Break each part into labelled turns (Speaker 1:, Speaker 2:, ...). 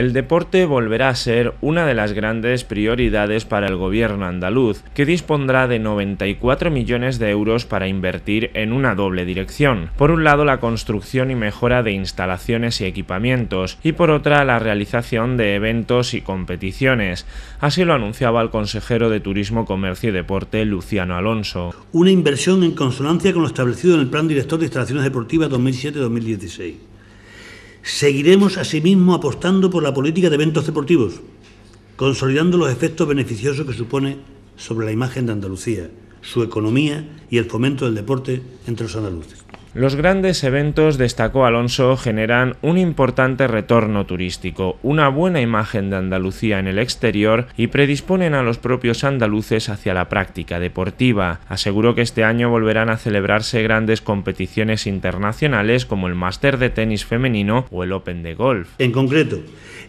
Speaker 1: El deporte volverá a ser una de las grandes prioridades para el gobierno andaluz, que dispondrá de 94 millones de euros para invertir en una doble dirección. Por un lado, la construcción y mejora de instalaciones y equipamientos, y por otra, la realización de eventos y competiciones. Así lo anunciaba el consejero de Turismo, Comercio y Deporte, Luciano Alonso.
Speaker 2: Una inversión en consonancia con lo establecido en el Plan Director de Instalaciones Deportivas 2007-2016 Seguiremos asimismo apostando por la política de eventos deportivos, consolidando los efectos beneficiosos que supone sobre la imagen de Andalucía, su economía y el fomento del deporte entre los andaluces. Los grandes eventos, destacó Alonso,
Speaker 1: generan un importante retorno turístico, una buena imagen de Andalucía en el exterior y predisponen a los propios andaluces hacia la práctica deportiva. Aseguró que este año volverán a celebrarse grandes competiciones internacionales como el Máster de Tenis
Speaker 2: Femenino o el Open de Golf. En concreto,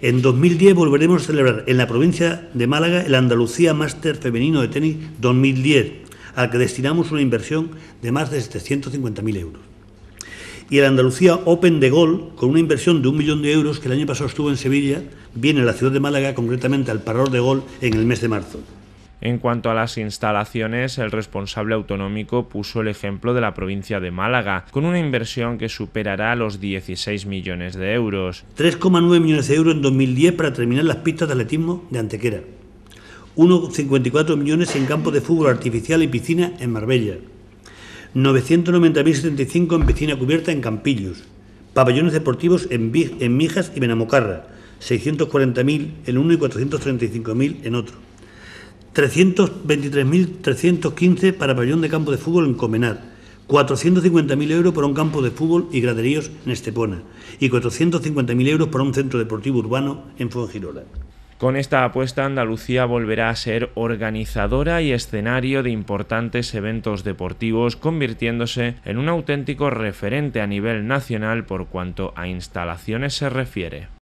Speaker 2: en 2010 volveremos a celebrar en la provincia de Málaga el Andalucía Máster Femenino de Tenis 2010, al que destinamos una inversión de más de 750.000 euros y el Andalucía Open de Gol, con una inversión de un millón de euros que el año pasado estuvo en Sevilla, viene a la ciudad de Málaga, concretamente al Parador de Gol, en el mes de marzo.
Speaker 1: En cuanto a las instalaciones, el responsable autonómico puso el ejemplo de la provincia de Málaga, con una inversión que superará los 16 millones de euros.
Speaker 2: 3,9 millones de euros en 2010 para terminar las pistas de atletismo de Antequera. 1,54 millones en campo de fútbol artificial y piscina en Marbella. 990.075 en piscina cubierta en Campillos. Pabellones deportivos en, Mijas y Benamocarra. 640.000 en uno y 435.000 en otro. 323.315 para pabellón de campo de fútbol en Comenar, 450.000 euros por un campo de fútbol y graderíos en Estepona. Y 450.000 euros por un centro deportivo urbano en Fuengirola. Con esta apuesta
Speaker 1: Andalucía volverá a ser organizadora y escenario de importantes eventos deportivos, convirtiéndose en un auténtico referente a nivel nacional por cuanto a instalaciones se refiere.